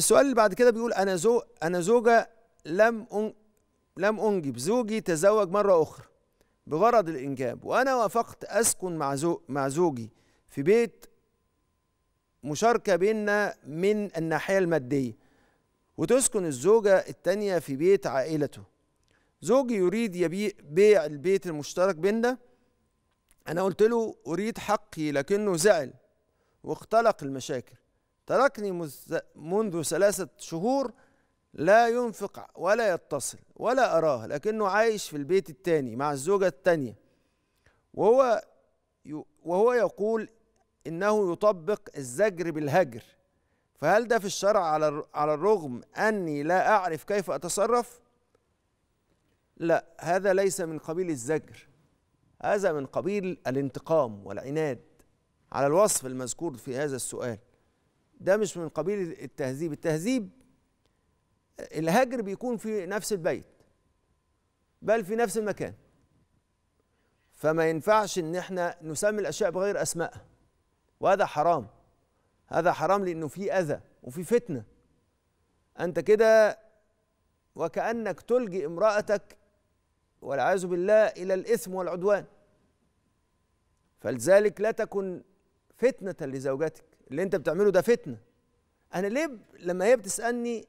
السؤال اللي بعد كده بيقول انا زو انا زوجه لم أن... لم انجب زوجي تزوج مره اخرى بغرض الانجاب وانا وافقت اسكن مع زو... مع زوجي في بيت مشاركه بيننا من الناحيه الماديه وتسكن الزوجه التانيه في بيت عائلته زوجي يريد يبيع بيع البيت المشترك بيننا انا قلت له اريد حقي لكنه زعل واختلق المشاكل تركني منذ ثلاثة شهور لا ينفق ولا يتصل ولا أراه لكنه عايش في البيت الثاني مع الزوجة الثانية وهو وهو يقول إنه يطبق الزجر بالهجر فهل ده في الشرع على على الرغم أني لا أعرف كيف أتصرف؟ لا هذا ليس من قبيل الزجر هذا من قبيل الانتقام والعناد على الوصف المذكور في هذا السؤال ده مش من قبيل التهذيب التهذيب الهجر بيكون في نفس البيت بل في نفس المكان فما ينفعش ان احنا نسمي الاشياء بغير اسمائها وهذا حرام هذا حرام لانه في اذى وفي فتنه انت كده وكانك تلجي امراتك والعياذ بالله الى الاثم والعدوان فلذلك لا تكن فتنه لزوجتك اللي انت بتعمله ده فتنه انا ليه لما هي بتسالني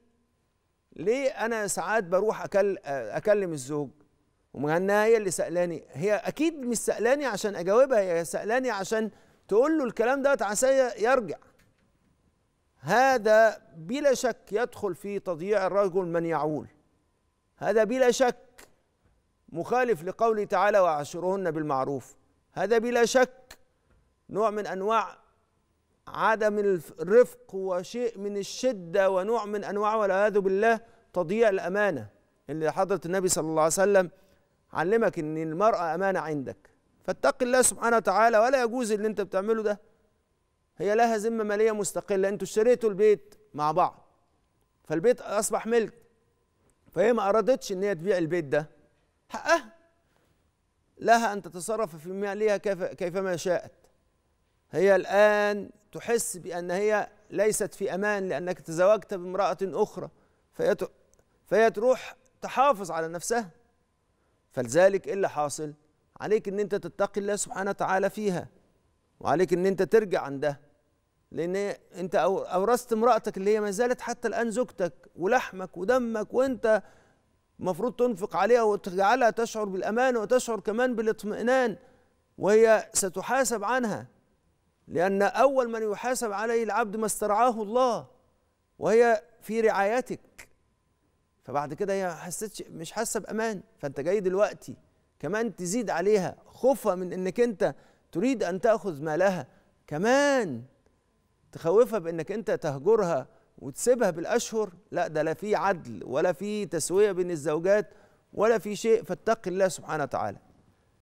ليه انا ساعات بروح أكل اكلم الزوج ومهنها هي اللي سالاني هي اكيد مش سالاني عشان اجاوبها هي سالاني عشان تقول له الكلام ده عساه يرجع هذا بلا شك يدخل في تضييع الرجل من يعول هذا بلا شك مخالف لقوله تعالى وعشرهن بالمعروف هذا بلا شك نوع من انواع عدم الرفق وشيء من الشده ونوع من انواع والعياذ بالله تضييع الامانه اللي حضره النبي صلى الله عليه وسلم علمك ان المراه امانه عندك فاتق الله سبحانه وتعالى ولا يجوز اللي انت بتعمله ده هي لها ذمه ماليه مستقله انتوا اشتريتوا البيت مع بعض فالبيت اصبح ملك فهي ما ارادتش ان هي تبيع البيت ده حقها لها ان تتصرف في مالها كيفما شاءت هي الآن تحس بأن هي ليست في أمان لأنك تزوجت بامرأة أخرى فهي فهي تروح تحافظ على نفسها فلذلك إيه اللي حاصل؟ عليك أن أنت تتقي الله سبحانه وتعالى فيها وعليك أن أنت ترجع عندها لأن أنت أورثت امرأتك اللي هي ما زالت حتى الآن زوجتك ولحمك ودمك وأنت المفروض تنفق عليها وتجعلها تشعر بالأمان وتشعر كمان بالاطمئنان وهي ستحاسب عنها لأن أول من يحاسب عليه العبد ما استرعاه الله وهي في رعايتك فبعد كده هي حستش مش حاسه بامان فانت جاي دلوقتي كمان تزيد عليها خوفها من انك انت تريد ان تاخذ مالها كمان تخوفها بانك انت تهجرها وتسيبها بالاشهر لا ده لا في عدل ولا في تسويه بين الزوجات ولا في شيء فاتق الله سبحانه وتعالى